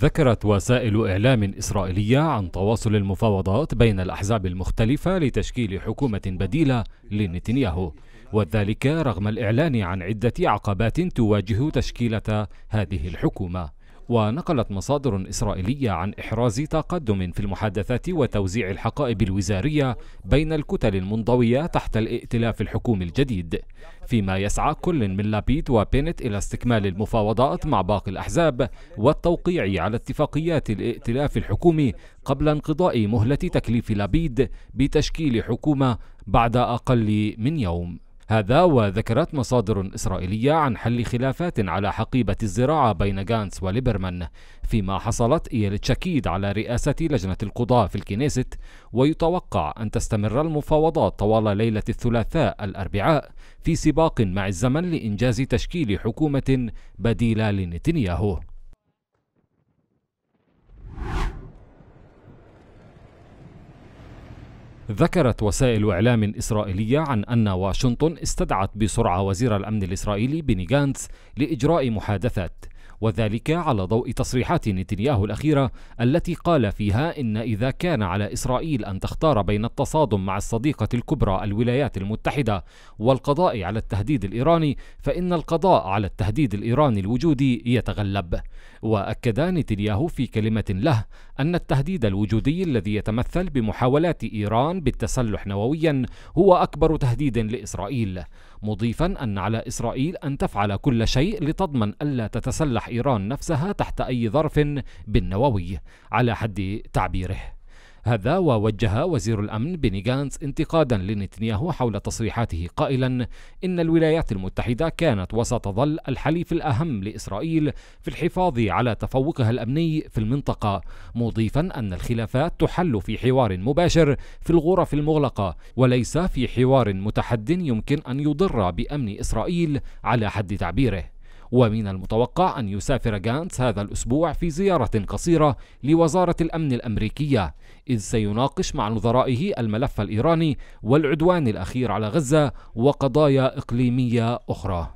ذكرت وسائل إعلام إسرائيلية عن تواصل المفاوضات بين الأحزاب المختلفة لتشكيل حكومة بديلة لنتنياهو وذلك رغم الإعلان عن عدة عقبات تواجه تشكيلة هذه الحكومة ونقلت مصادر إسرائيلية عن إحراز تقدم في المحادثات وتوزيع الحقائب الوزارية بين الكتل المنضوية تحت الائتلاف الحكومي الجديد فيما يسعى كل من لابيد وبينت إلى استكمال المفاوضات مع باقي الأحزاب والتوقيع على اتفاقيات الائتلاف الحكومي قبل انقضاء مهلة تكليف لابيد بتشكيل حكومة بعد أقل من يوم هذا وذكرت مصادر إسرائيلية عن حل خلافات على حقيبة الزراعة بين جانس وليبرمان فيما حصلت إيال تشاكيد على رئاسة لجنة القضاء في الكنيست ويتوقع أن تستمر المفاوضات طوال ليلة الثلاثاء الأربعاء في سباق مع الزمن لإنجاز تشكيل حكومة بديلة لنتنياهو ذكرت وسائل إعلام إسرائيلية عن أن واشنطن استدعت بسرعة وزير الأمن الإسرائيلي بيني جانتس لإجراء محادثات وذلك على ضوء تصريحات نتنياهو الأخيرة التي قال فيها إن إذا كان على إسرائيل أن تختار بين التصادم مع الصديقة الكبرى الولايات المتحدة والقضاء على التهديد الإيراني فإن القضاء على التهديد الإيراني الوجودي يتغلب وأكد نتنياهو في كلمة له أن التهديد الوجودي الذي يتمثل بمحاولات إيران بالتسلح نوويا هو أكبر تهديد لإسرائيل مضيفا أن على إسرائيل أن تفعل كل شيء لتضمن ألا تتسلح إيران نفسها تحت أي ظرف بالنووي على حد تعبيره هذا ووجه وزير الأمن بيني جانس انتقادا لنتنياهو حول تصريحاته قائلا إن الولايات المتحدة كانت وستظل الحليف الأهم لإسرائيل في الحفاظ على تفوقها الأمني في المنطقة مضيفا أن الخلافات تحل في حوار مباشر في الغرف المغلقة وليس في حوار متحد يمكن أن يضر بأمن إسرائيل على حد تعبيره ومن المتوقع أن يسافر جانتس هذا الأسبوع في زيارة قصيرة لوزارة الأمن الأمريكية إذ سيناقش مع نظرائه الملف الإيراني والعدوان الأخير على غزة وقضايا إقليمية أخرى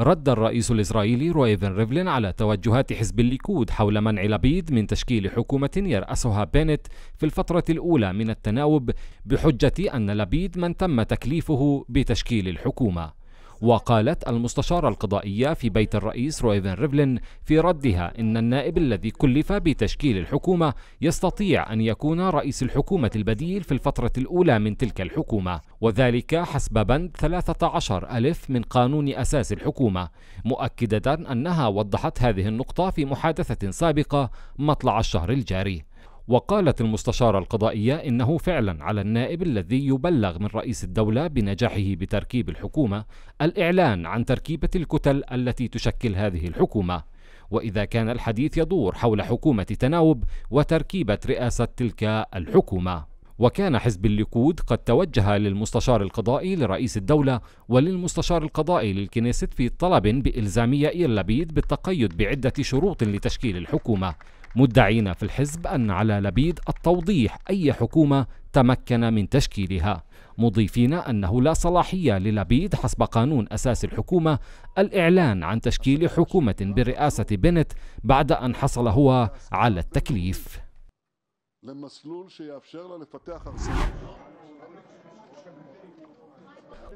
رد الرئيس الإسرائيلي رويفن ريفلين على توجهات حزب الليكود حول منع لبيد من تشكيل حكومة يرأسها بينت في الفترة الأولى من التناوب بحجة أن لبيد من تم تكليفه بتشكيل الحكومة وقالت المستشارة القضائية في بيت الرئيس رويفن ريفلين في ردها إن النائب الذي كلف بتشكيل الحكومة يستطيع أن يكون رئيس الحكومة البديل في الفترة الأولى من تلك الحكومة وذلك حسب بند 13 ألف من قانون أساس الحكومة مؤكدة أنها وضحت هذه النقطة في محادثة سابقة مطلع الشهر الجاري وقالت المستشارة القضائية إنه فعلا على النائب الذي يبلغ من رئيس الدولة بنجاحه بتركيب الحكومة الإعلان عن تركيبة الكتل التي تشكل هذه الحكومة وإذا كان الحديث يدور حول حكومة تناوب وتركيبة رئاسة تلك الحكومة وكان حزب الليكود قد توجه للمستشار القضائي لرئيس الدولة وللمستشار القضائي للكنيست في طلب بإلزامية إير لبيد بالتقيد بعدة شروط لتشكيل الحكومة مدعين في الحزب أن على لبيد التوضيح أي حكومة تمكن من تشكيلها مضيفين أنه لا صلاحية للبيد حسب قانون أساس الحكومة الإعلان عن تشكيل حكومة برئاسة بنت بعد أن حصل هو على التكليف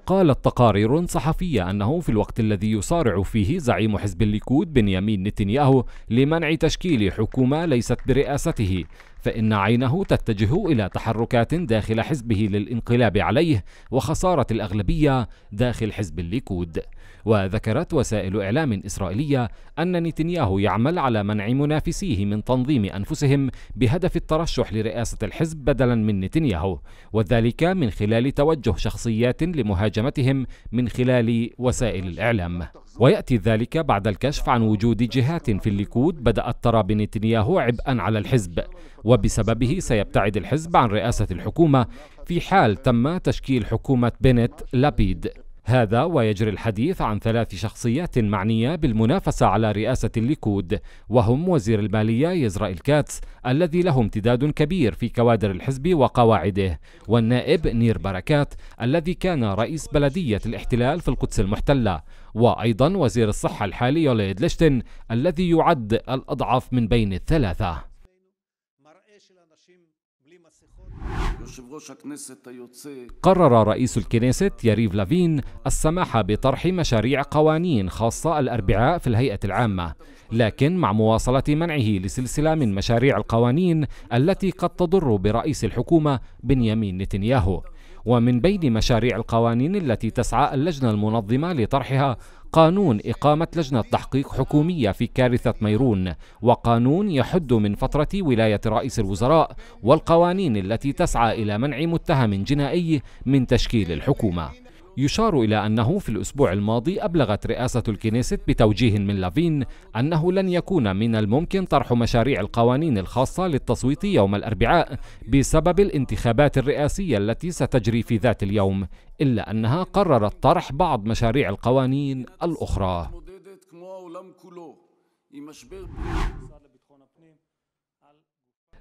قالت تقارير صحفية أنه في الوقت الذي يصارع فيه زعيم حزب الليكود بنيامين نتنياهو لمنع تشكيل حكومة ليست برئاسته فإن عينه تتجه إلى تحركات داخل حزبه للانقلاب عليه وخسارة الأغلبية داخل حزب الليكود وذكرت وسائل إعلام إسرائيلية أن نتنياهو يعمل على منع منافسيه من تنظيم أنفسهم بهدف الترشح لرئاسة الحزب بدلا من نتنياهو وذلك من خلال توجه شخصيات لمهاجمتهم من خلال وسائل الإعلام ويأتي ذلك بعد الكشف عن وجود جهات في الليكود بدأت ترى بنتنياهو عبئا على الحزب وبسببه سيبتعد الحزب عن رئاسة الحكومة في حال تم تشكيل حكومة بنت لابيد هذا ويجري الحديث عن ثلاث شخصيات معنية بالمنافسة على رئاسة الليكود وهم وزير المالية يزرائيل كاتس الذي له امتداد كبير في كوادر الحزب وقواعده والنائب نير بركات الذي كان رئيس بلدية الاحتلال في القدس المحتلة وأيضا وزير الصحة الحالي يوليد ليشتن الذي يعد الأضعف من بين الثلاثة قرر رئيس الكنيست ياريف لافين السماح بطرح مشاريع قوانين خاصة الأربعاء في الهيئة العامة لكن مع مواصلة منعه لسلسلة من مشاريع القوانين التي قد تضر برئيس الحكومة بنيامين نتنياهو ومن بين مشاريع القوانين التي تسعى اللجنة المنظمة لطرحها قانون إقامة لجنة تحقيق حكومية في كارثة ميرون وقانون يحد من فترة ولاية رئيس الوزراء والقوانين التي تسعى إلى منع متهم جنائي من تشكيل الحكومة يشار إلى أنه في الأسبوع الماضي أبلغت رئاسة الكنيست بتوجيه من لافين أنه لن يكون من الممكن طرح مشاريع القوانين الخاصة للتصويت يوم الأربعاء بسبب الانتخابات الرئاسية التي ستجري في ذات اليوم إلا أنها قررت طرح بعض مشاريع القوانين الأخرى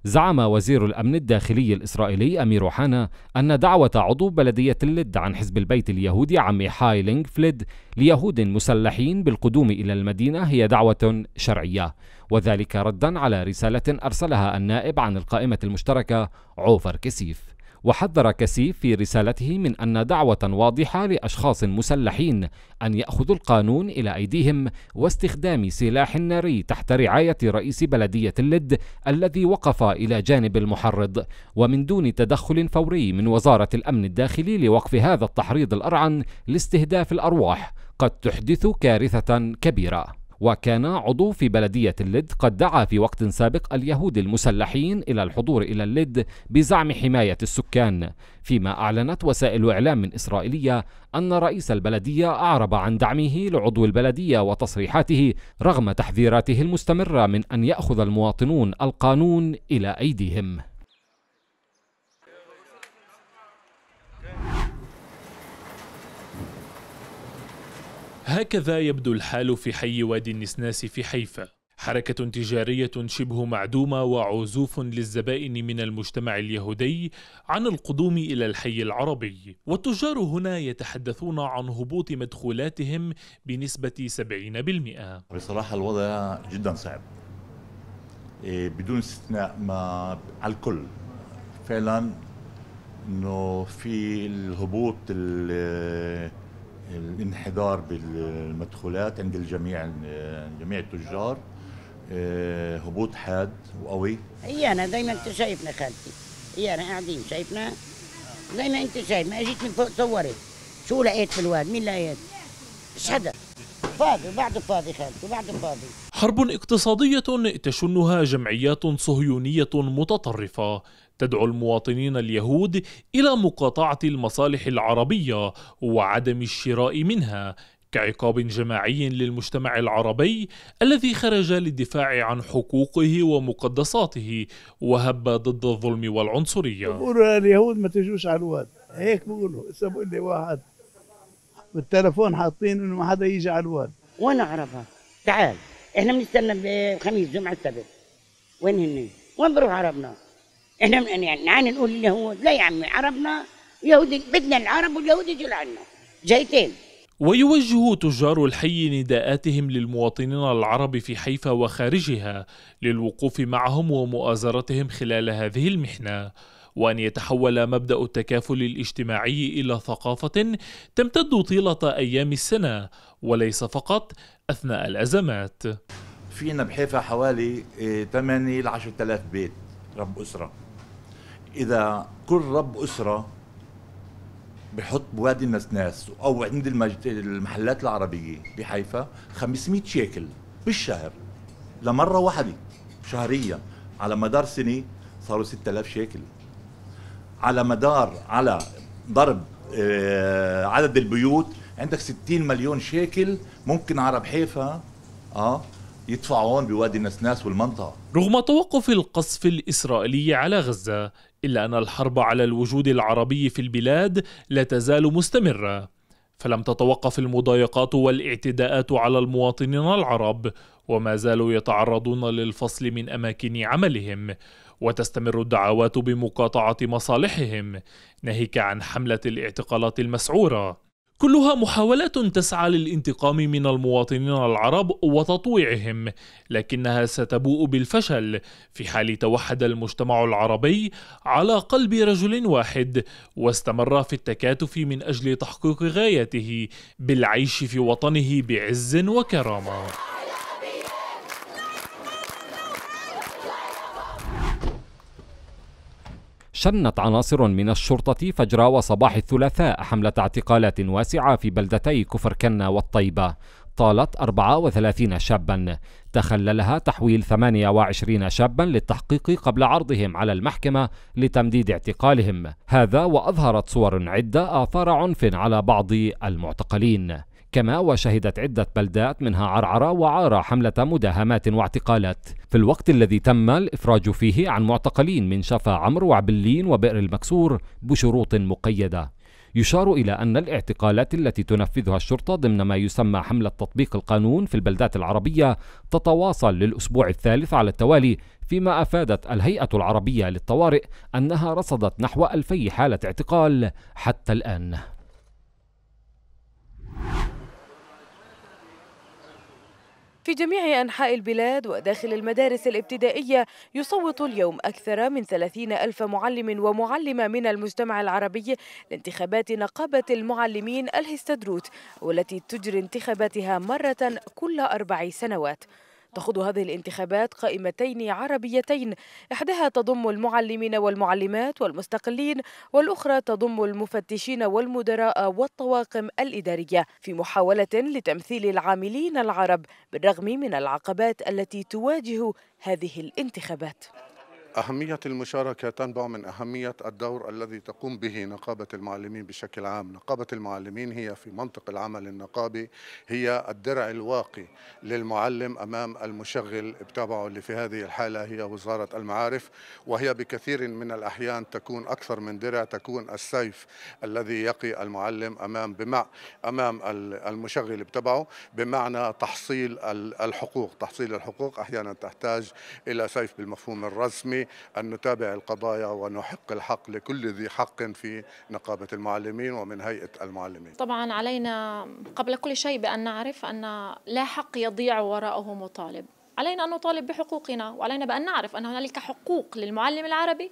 زعم وزير الأمن الداخلي الإسرائيلي أمير حانا أن دعوة عضو بلدية اللد عن حزب البيت اليهودي عمي هايلينغ فليد ليهود مسلحين بالقدوم إلى المدينة هي دعوة شرعية وذلك ردا على رسالة أرسلها النائب عن القائمة المشتركة عوفر كسيف وحذر كسيف في رسالته من أن دعوة واضحة لأشخاص مسلحين أن يأخذوا القانون إلى أيديهم واستخدام سلاح ناري تحت رعاية رئيس بلدية اللد الذي وقف إلى جانب المحرض ومن دون تدخل فوري من وزارة الأمن الداخلي لوقف هذا التحريض الأرعن لاستهداف الأرواح قد تحدث كارثة كبيرة وكان عضو في بلدية اللد قد دعا في وقت سابق اليهود المسلحين إلى الحضور إلى اللد بزعم حماية السكان فيما أعلنت وسائل إعلام إسرائيلية أن رئيس البلدية أعرب عن دعمه لعضو البلدية وتصريحاته رغم تحذيراته المستمرة من أن يأخذ المواطنون القانون إلى أيديهم هكذا يبدو الحال في حي وادي النسناس في حيفا حركة تجارية شبه معدومة وعزوف للزبائن من المجتمع اليهودي عن القدوم إلى الحي العربي، والتجار هنا يتحدثون عن هبوط مدخولاتهم بنسبة 70%. بصراحة الوضع جدا صعب. إيه، بدون استثناء ما على الكل فعلا انه في الهبوط الانحدار بالمدخولات عند الجميع جميع التجار آه، هبوط حاد وقوي ايانا دايما انت شايفنا خالتي ايانا قاعدين شايفنا زي ما انت شايف ما اجيت من فوق صورت شو لقيت في الواد مين لقيت ايش حدا فاضي بعده فاضي خالتي بعده فاضي حرب اقتصادية تشنها جمعيات صهيونية متطرفة تدعو المواطنين اليهود إلى مقاطعة المصالح العربية وعدم الشراء منها كعقاب جماعي للمجتمع العربي الذي خرج للدفاع عن حقوقه ومقدساته وهب ضد الظلم والعنصرية بقولوا اليهود ما تجوش على الواد هيك بقولوا بقول لي واحد بالتلفون حاطين انه ما حدا يجي على الواد وين اعرفها تعال احنا بنستنى خميس جمعة السبت وين هن؟ وين بروح عربنا؟ احنا يعني نقول هو لا يا عمي عربنا يهود بدنا العرب واليهود يجوا لعنا جايتين ويوجه تجار الحي نداءاتهم للمواطنين العرب في حيفا وخارجها للوقوف معهم ومؤازرتهم خلال هذه المحنه وان يتحول مبدا التكافل الاجتماعي الى ثقافه تمتد طيله ايام السنه وليس فقط اثناء الازمات فينا بحيفا حوالي 8 ل 10000 بيت رب اسره اذا كل رب اسره بحط بوادي النسناس او عند المحلات العربيه بحيفا 500 شيكل بالشهر لمره واحده شهريا على مدار سنه صاروا 6000 شيكل على مدار على ضرب آه، عدد البيوت عندك 60 مليون شيكل ممكن عرب حيفا اه يدفعون بوادي النسناس والمنطقه رغم توقف القصف الاسرائيلي على غزه إلا أن الحرب على الوجود العربي في البلاد لا تزال مستمرة فلم تتوقف المضايقات والاعتداءات على المواطنين العرب وما زالوا يتعرضون للفصل من أماكن عملهم وتستمر الدعوات بمقاطعة مصالحهم ناهيك عن حملة الاعتقالات المسعورة كلها محاولات تسعى للانتقام من المواطنين العرب وتطويعهم لكنها ستبوء بالفشل في حال توحد المجتمع العربي على قلب رجل واحد واستمر في التكاتف من اجل تحقيق غايته بالعيش في وطنه بعز وكرامه شنت عناصر من الشرطة فجر وصباح الثلاثاء حملة اعتقالات واسعة في بلدتي كفر كنا والطيبة طالت 34 شابا تخللها تحويل 28 شابا للتحقيق قبل عرضهم على المحكمة لتمديد اعتقالهم هذا وأظهرت صور عدة آثار عنف على بعض المعتقلين كما وشهدت عدة بلدات منها عرعرة وعارة حملة مداهمات واعتقالات في الوقت الذي تم الإفراج فيه عن معتقلين من شفا عمرو وعبلين وبئر المكسور بشروط مقيدة يشار إلى أن الاعتقالات التي تنفذها الشرطة ضمن ما يسمى حملة تطبيق القانون في البلدات العربية تتواصل للأسبوع الثالث على التوالي فيما أفادت الهيئة العربية للطوارئ أنها رصدت نحو 2000 حالة اعتقال حتى الآن في جميع أنحاء البلاد وداخل المدارس الابتدائية يصوت اليوم أكثر من 30 ألف معلم ومعلمة من المجتمع العربي لانتخابات نقابة المعلمين الهستدروت والتي تجري انتخاباتها مرة كل أربع سنوات تخوض هذه الانتخابات قائمتين عربيتين إحداها تضم المعلمين والمعلمات والمستقلين والأخرى تضم المفتشين والمدراء والطواقم الإدارية في محاولة لتمثيل العاملين العرب بالرغم من العقبات التي تواجه هذه الانتخابات أهمية المشاركة تنبع من أهمية الدور الذي تقوم به نقابة المعلمين بشكل عام نقابة المعلمين هي في منطق العمل النقابي هي الدرع الواقي للمعلم أمام المشغل بتابعه اللي في هذه الحالة هي وزارة المعارف وهي بكثير من الأحيان تكون أكثر من درع تكون السيف الذي يقي المعلم أمام بمع أمام المشغل بتبعه بمعنى تحصيل الحقوق تحصيل الحقوق أحيانا تحتاج إلى سيف بالمفهوم الرسمي أن نتابع القضايا ونحق الحق لكل ذي حق في نقابة المعلمين ومن هيئة المعلمين طبعا علينا قبل كل شيء بأن نعرف أن لا حق يضيع وراءه مطالب علينا أن نطالب بحقوقنا وعلينا بأن نعرف أن هنالك حقوق للمعلم العربي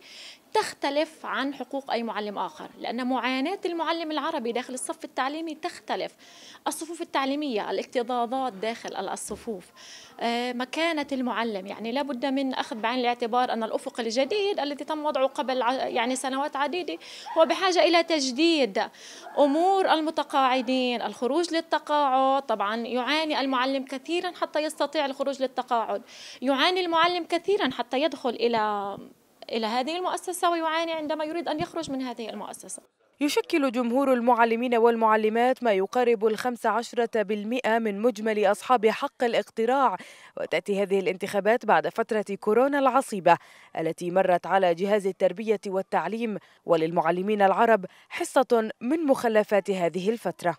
تختلف عن حقوق أي معلم آخر لأن معاناة المعلم العربي داخل الصف التعليمي تختلف الصفوف التعليمية الاكتظاظات داخل الصفوف آه، مكانة المعلم يعني لابد من أخذ بعين الاعتبار أن الأفق الجديد الذي تم وضعه قبل يعني سنوات عديدة هو بحاجة إلى تجديد أمور المتقاعدين الخروج للتقاعد طبعا يعاني المعلم كثيرا حتى يستطيع الخروج للتقاعد يعاني المعلم كثيرا حتى يدخل إلى إلى هذه المؤسسة ويعاني عندما يريد أن يخرج من هذه المؤسسة يشكل جمهور المعلمين والمعلمات ما يقارب الخمس عشرة بالمئة من مجمل أصحاب حق الاقتراع وتأتي هذه الانتخابات بعد فترة كورونا العصيبة التي مرت على جهاز التربية والتعليم وللمعلمين العرب حصة من مخلفات هذه الفترة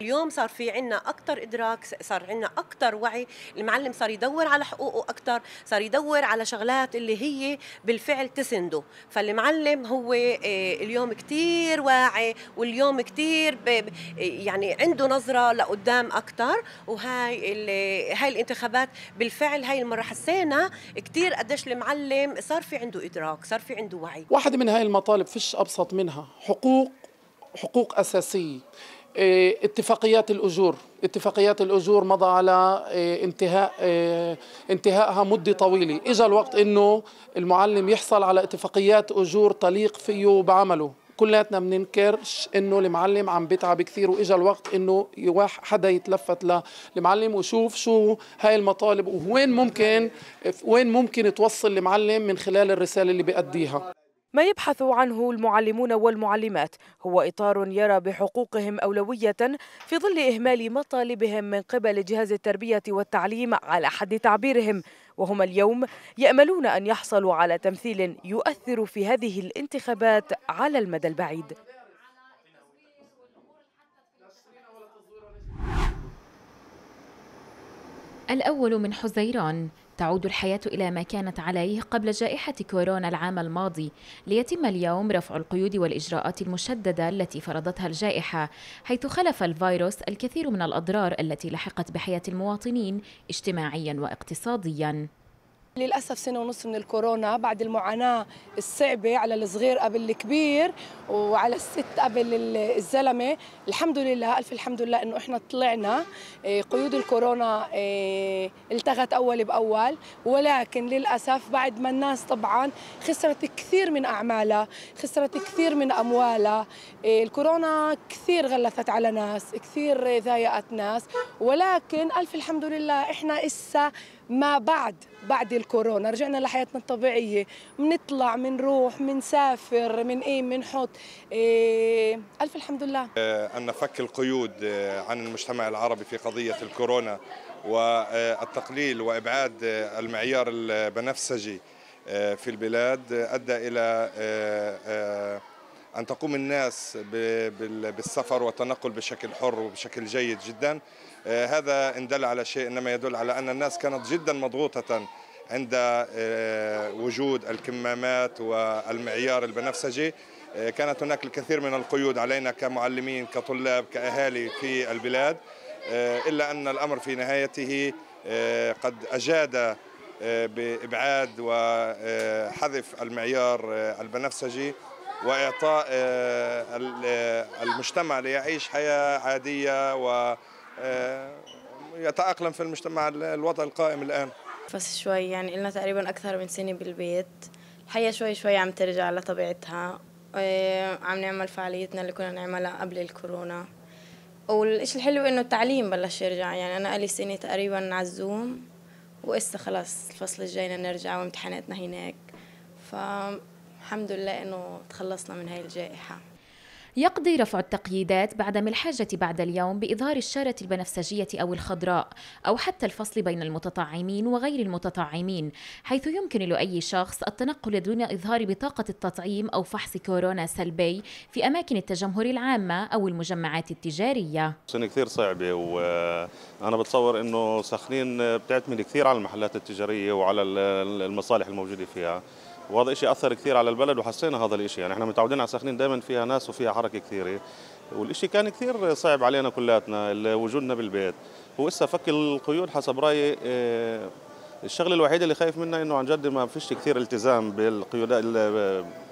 اليوم صار في عنا أكثر إدراك صار عنا أكثر وعي المعلم صار يدور على حقوقه أكثر صار يدور على شغلات اللي هي بالفعل تسنده فالمعلم هو آه، اليوم كثير واعي واليوم كثير يعني عنده نظرة لقدام أكثر وهاي هاي الانتخابات بالفعل هاي المرة حسينا كثير قديش المعلم صار في عنده إدراك صار في عنده وعي واحد من هاي المطالب فيش أبسط منها حقوق حقوق أساسية إيه، اتفاقيات الأجور اتفاقيات الأجور مضى على إيه، انتهاء إيه، انتهائها مدة طويلة اجى الوقت أنه المعلم يحصل على اتفاقيات أجور تليق فيه بعمله كلياتنا بننكرش انه المعلم عم بيتعب كثير واجا الوقت انه حدا يتلفت للمعلم ويشوف شو هاي المطالب ووين ممكن وين ممكن توصل المعلم من خلال الرساله اللي بيأديها ما يبحث عنه المعلمون والمعلمات هو إطار يرى بحقوقهم أولوية في ظل إهمال مطالبهم من قبل جهاز التربية والتعليم على حد تعبيرهم وهم اليوم يأملون أن يحصلوا على تمثيل يؤثر في هذه الانتخابات على المدى البعيد الأول من حزيران تعود الحياة إلى ما كانت عليه قبل جائحة كورونا العام الماضي ليتم اليوم رفع القيود والإجراءات المشددة التي فرضتها الجائحة حيث خلف الفيروس الكثير من الأضرار التي لحقت بحياة المواطنين اجتماعيا واقتصاديا للأسف سنة ونص من الكورونا بعد المعاناة الصعبة على الصغير قبل الكبير وعلى الست قبل الزلمة الحمد لله ألف الحمد لله إنه إحنا طلعنا إيه، قيود الكورونا إيه، التغت أول بأول ولكن للأسف بعد ما الناس طبعا خسرت كثير من أعمالها خسرت كثير من أموالها إيه، الكورونا كثير غلثت على ناس كثير ضايقت ناس ولكن ألف الحمد لله إحنا إسا ما بعد بعد الكورونا رجعنا لحياتنا الطبيعية بنطلع بنروح بنسافر من ايه بنحط إيه ألف الحمد لله آه، أن نفك القيود آه، عن المجتمع العربي في قضية الكورونا والتقليل آه، وإبعاد المعيار البنفسجي في البلاد أدى إلى أن تقوم الناس بالسفر والتنقل بشكل حر وبشكل جيد جداً آه، هذا إن دل على شيء إنما يدل على أن الناس كانت جدا مضغوطة عند آه، وجود الكمامات والمعيار البنفسجي آه، كانت هناك الكثير من القيود علينا كمعلمين كطلاب كأهالي في البلاد إلا أن الأمر في نهايته قد أجاد بإبعاد وحذف المعيار البنفسجي وإعطاء المجتمع ليعيش حياة عادية و آه، يتأقلم في المجتمع الوضع القائم الآن بس شوي يعني لنا تقريبا أكثر من سنة بالبيت الحياة شوي شوي عم ترجع لطبيعتها آه، عم نعمل فعاليتنا اللي كنا نعملها قبل الكورونا والإشي الحلو انه التعليم بلش يرجع يعني انا لي سنه تقريبا على الزوم وإسا خلاص الفصل الجاي نرجع وامتحاناتنا هناك فالحمد لله انه تخلصنا من هاي الجائحه يقضي رفع التقييدات بعدم الحاجة بعد اليوم بإظهار الشارة البنفسجية أو الخضراء أو حتى الفصل بين المتطعمين وغير المتطعمين حيث يمكن لأي شخص التنقل دون إظهار بطاقة التطعيم أو فحص كورونا سلبي في أماكن التجمهر العامة أو المجمعات التجارية سنة كثير صعبة وأنا آه، بتصور أنه سخنين آه، بتعتمد كثير على المحلات التجارية وعلى المصالح الموجودة فيها وهذا شيء اثر كثير على البلد وحسينا هذا الشيء يعني احنا متعودين على سخنين دائما فيها ناس وفيها حركه كثيره والشيء كان كثير صعب علينا كلياتنا وجودنا بالبيت هسه فك القيود حسب رايي آه، الشغله الوحيده اللي خايف منها انه عن جد ما فيش كثير التزام بالقيود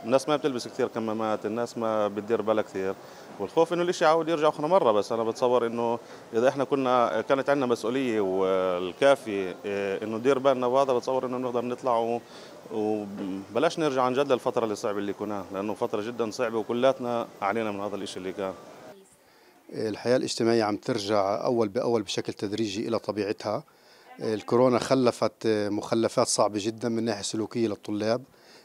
الناس ما بتلبس كثير كمامات الناس ما بتدير بالها كثير والخوف انه الشيء يعود يرجع اخرى مره بس انا بتصور انه اذا احنا كنا كانت عندنا مسؤوليه والكافيه آه، انه ندير بالنا بهذا بتصور انه نقدر نطلع وبلاش نرجع عن جد للفتره اللي صعبه اللي كناها لانه فتره جدا صعبه وكلاتنا علينا من هذا الشيء اللي كان الحياه الاجتماعيه عم ترجع اول باول بشكل تدريجي الى طبيعتها الكورونا خلفت مخلفات صعبه جدا من ناحيه سلوكيه للطلاب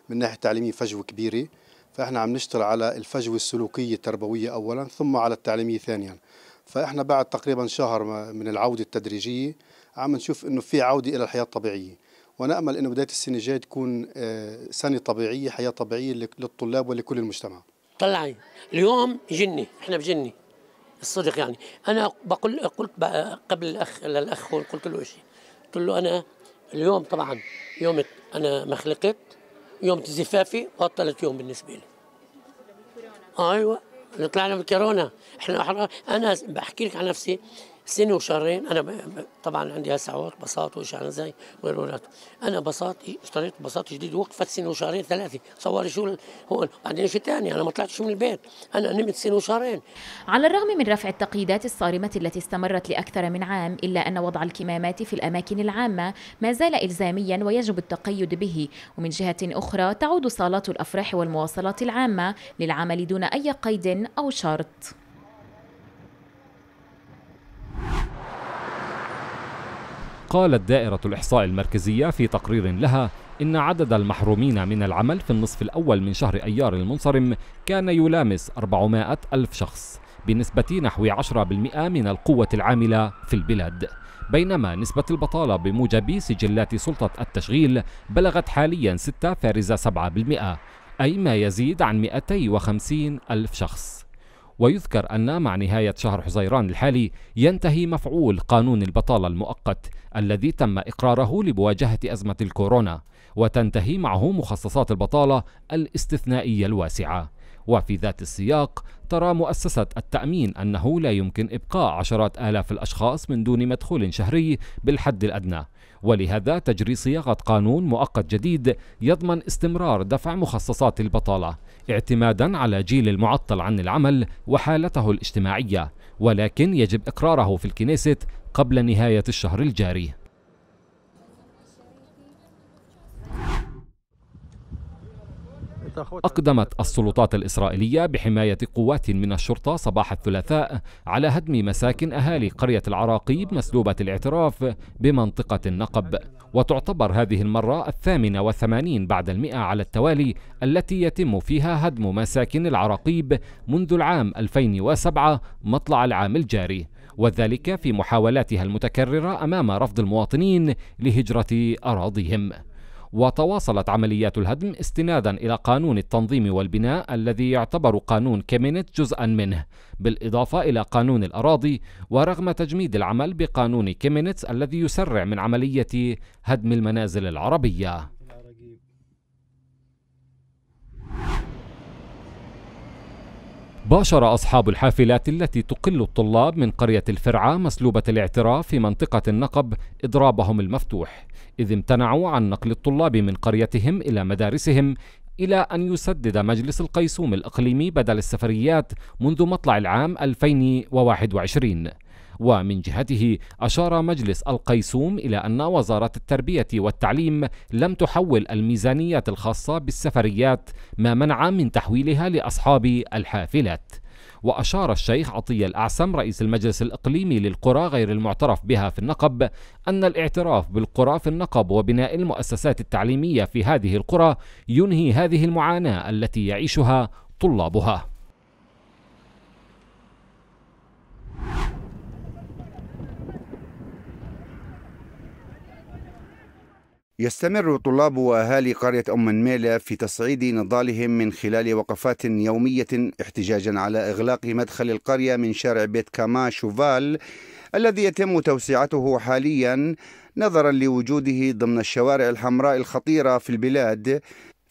من ناحيه تعليميه فجوه كبيره فإحنا عم نشتغل على الفجوة السلوكية التربوية أولا ثم على التعليمية ثانيا فإحنا بعد تقريبا شهر من العودة التدريجية عم نشوف أنه في عودة إلى الحياة الطبيعية ونأمل أنه بداية السنة الجاية تكون آه، سنة طبيعية حياة طبيعية للطلاب ولكل المجتمع طلعي اليوم جني احنا بجني الصدق يعني انا بقول قلت قبل الاخ للاخ قلت له شيء قلت له انا اليوم طبعا يوم انا ما خلقت يوم زفافي بطلت يوم بالنسبه لي ايوه طلعنا من كورونا احنا انا بحكي لك عن نفسي سنه وشهرين انا طبعا عندي هسه عوائق بساط واشعار زي وغيره انا بساطي اشتريت بساط جديد وقفت سنه وشهرين ثلاثه صور شو هون بعدين شيء ثاني انا ما طلعتش من البيت انا نمت سنه وشهرين على الرغم من رفع التقييدات الصارمه التي استمرت لاكثر من عام الا ان وضع الكمامات في الاماكن العامه ما زال الزاميا ويجب التقيد به ومن جهه اخرى تعود صالات الافراح والمواصلات العامه للعمل دون اي قيد او شرط قالت دائرة الإحصاء المركزية في تقرير لها إن عدد المحرومين من العمل في النصف الأول من شهر أيار المنصرم كان يلامس 400 ألف شخص بنسبة نحو 10% من القوة العاملة في البلاد بينما نسبة البطالة بموجب سجلات سلطة التشغيل بلغت حاليا 6.7% أي ما يزيد عن 250 ألف شخص ويذكر أن مع نهاية شهر حزيران الحالي ينتهي مفعول قانون البطالة المؤقت الذي تم إقراره لمواجهة أزمة الكورونا وتنتهي معه مخصصات البطالة الاستثنائية الواسعة وفي ذات السياق ترى مؤسسة التأمين أنه لا يمكن إبقاء عشرات آلاف الأشخاص من دون مدخول شهري بالحد الأدنى ولهذا تجري صياغة قانون مؤقت جديد يضمن استمرار دفع مخصصات البطالة اعتمادا على جيل المعطل عن العمل وحالته الاجتماعية ولكن يجب إقراره في الكنيست قبل نهاية الشهر الجاري أقدمت السلطات الإسرائيلية بحماية قوات من الشرطة صباح الثلاثاء على هدم مساكن أهالي قرية العراقيب مسلوبة الاعتراف بمنطقة النقب وتعتبر هذه المرة الثامنة والثمانين بعد المئة على التوالي التي يتم فيها هدم مساكن العراقيب منذ العام 2007 مطلع العام الجاري وذلك في محاولاتها المتكررة أمام رفض المواطنين لهجرة أراضيهم وتواصلت عمليات الهدم استنادا إلى قانون التنظيم والبناء الذي يعتبر قانون كيمينت جزءا منه بالإضافة إلى قانون الأراضي ورغم تجميد العمل بقانون كيمينت الذي يسرع من عملية هدم المنازل العربية باشر أصحاب الحافلات التي تقل الطلاب من قرية الفرعة مسلوبة الاعتراف في منطقة النقب إضرابهم المفتوح إذ امتنعوا عن نقل الطلاب من قريتهم إلى مدارسهم إلى أن يسدد مجلس القيسوم الإقليمي بدل السفريات منذ مطلع العام 2021 ومن جهته أشار مجلس القيسوم إلى أن وزارة التربية والتعليم لم تحول الميزانيات الخاصة بالسفريات ما منع من تحويلها لأصحاب الحافلات وأشار الشيخ عطية الأعسم رئيس المجلس الإقليمي للقرى غير المعترف بها في النقب أن الاعتراف بالقرى في النقب وبناء المؤسسات التعليمية في هذه القرى ينهي هذه المعاناة التي يعيشها طلابها يستمر طلاب وأهالي قرية أم الميلة في تصعيد نضالهم من خلال وقفات يومية احتجاجا على إغلاق مدخل القرية من شارع بيت كاما شوفال الذي يتم توسعته حاليا نظرا لوجوده ضمن الشوارع الحمراء الخطيرة في البلاد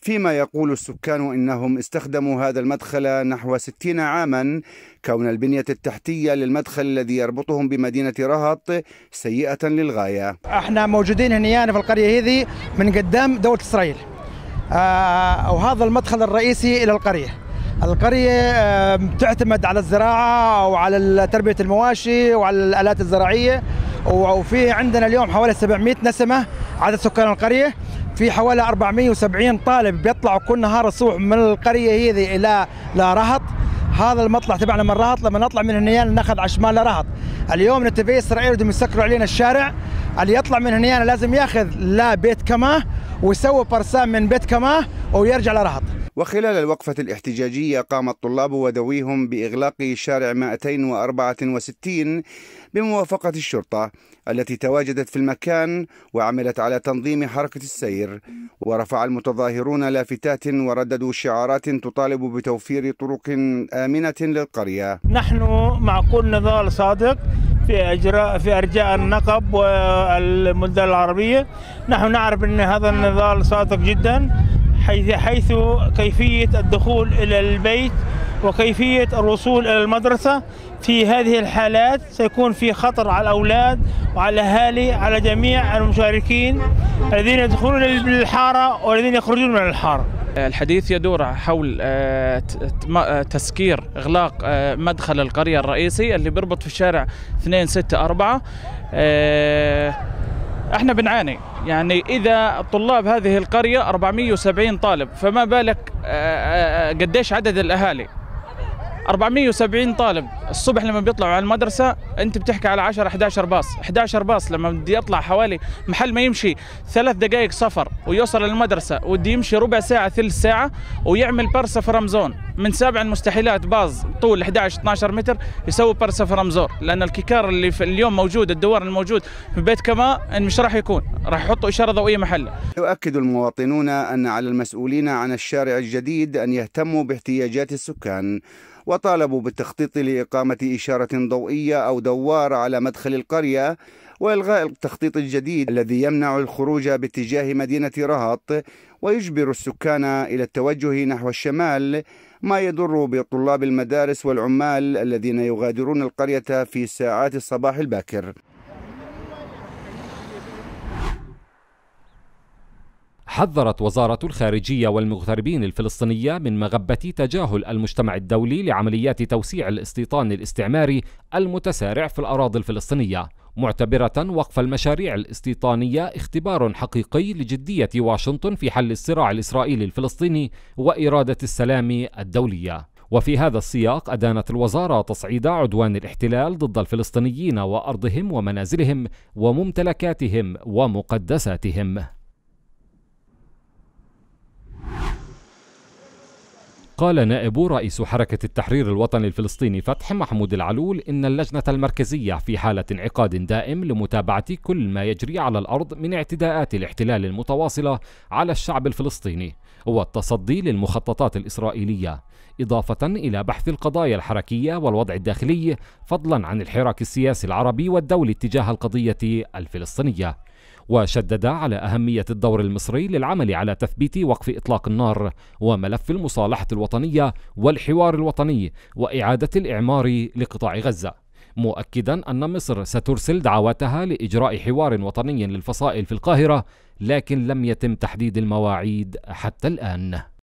فيما يقول السكان إنهم استخدموا هذا المدخل نحو 60 عاما كون البنية التحتية للمدخل الذي يربطهم بمدينة رهط سيئة للغاية احنا موجودين هنا يعني في القرية هذه من قدام دولة إسرائيل آه وهذا المدخل الرئيسي إلى القرية القرية آه، تعتمد على الزراعة وعلى تربية المواشي وعلى الآلات الزراعية وفي عندنا اليوم حوالي 700 نسمه عدد سكان القريه في حوالي 470 طالب بيطلعوا كل نهار الصبح من القريه هذه الى لرهط هذا المطلع تبعنا من رهط لما نطلع من هنيان ناخذ على الشمال لرهط اليوم نتفي اسرائيل بدهم يسكروا علينا الشارع اللي يطلع من هنيان لازم ياخذ لا بيت كماه ويسوي برسام من بيت كماه ويرجع لرهط وخلال الوقفة الاحتجاجية قام الطلاب وذويهم بإغلاق شارع 264 بموافقة الشرطة التي تواجدت في المكان وعملت على تنظيم حركة السير ورفع المتظاهرون لافتات ورددوا شعارات تطالب بتوفير طرق آمنة للقرية نحن مع كل نضال صادق في اجراء في ارجاء النقب والمدن العربيه نحن نعرف ان هذا النضال صادق جدا حيث, حيث كيفية الدخول إلى البيت وكيفية الوصول إلى المدرسة في هذه الحالات سيكون في خطر على الأولاد وعلى الأهالي على جميع المشاركين الذين يدخلون للحارة والذين يخرجون من الحارة الحديث يدور حول آه، تسكير اغلاق آه، مدخل القريه الرئيسي اللي بيربط في الشارع 264 احنا بنعاني يعني اذا طلاب هذه القريه 470 طالب فما بالك آه، آه، آه، قديش عدد الاهالي 470 طالب الصبح لما بيطلعوا على المدرسة أنت بتحكي على 10 11 باص 11 باص لما بدي يطلع حوالي محل ما يمشي ثلاث دقائق سفر ويوصل للمدرسة ودي يمشي ربع ساعة ثلث ساعة ويعمل في رمزون من سابع المستحيلات باص طول 11 12 متر يسوي في رمزون لأن الكيكار اللي في اليوم موجود الدوار الموجود في بيت كما مش راح يكون راح يحطوا إشارة ضوئية محله يؤكد المواطنون أن على المسؤولين عن الشارع الجديد أن يهتموا باحتياجات السكان وطالبوا بالتخطيط لإقامة إشارة ضوئية أو دوار على مدخل القرية وإلغاء التخطيط الجديد الذي يمنع الخروج باتجاه مدينة رهط ويجبر السكان إلى التوجه نحو الشمال ما يضر بطلاب المدارس والعمال الذين يغادرون القرية في ساعات الصباح الباكر حذرت وزارة الخارجية والمغتربين الفلسطينية من مغبة تجاهل المجتمع الدولي لعمليات توسيع الاستيطان الاستعماري المتسارع في الأراضي الفلسطينية معتبرة وقف المشاريع الاستيطانية اختبار حقيقي لجدية واشنطن في حل الصراع الإسرائيلي الفلسطيني وإرادة السلام الدولية وفي هذا السياق أدانت الوزارة تصعيد عدوان الاحتلال ضد الفلسطينيين وأرضهم ومنازلهم وممتلكاتهم ومقدساتهم قال نائب رئيس حركة التحرير الوطني الفلسطيني فتح محمود العلول إن اللجنة المركزية في حالة انعقاد دائم لمتابعة كل ما يجري على الأرض من اعتداءات الاحتلال المتواصلة على الشعب الفلسطيني والتصدي للمخططات الإسرائيلية إضافة إلى بحث القضايا الحركية والوضع الداخلي فضلا عن الحراك السياسي العربي والدولي تجاه القضية الفلسطينية وشدد على أهمية الدور المصري للعمل على تثبيت وقف إطلاق النار وملف المصالحة الوطنية والحوار الوطني وإعادة الإعمار لقطاع غزة مؤكدا أن مصر سترسل دعواتها لإجراء حوار وطني للفصائل في القاهرة لكن لم يتم تحديد المواعيد حتى الآن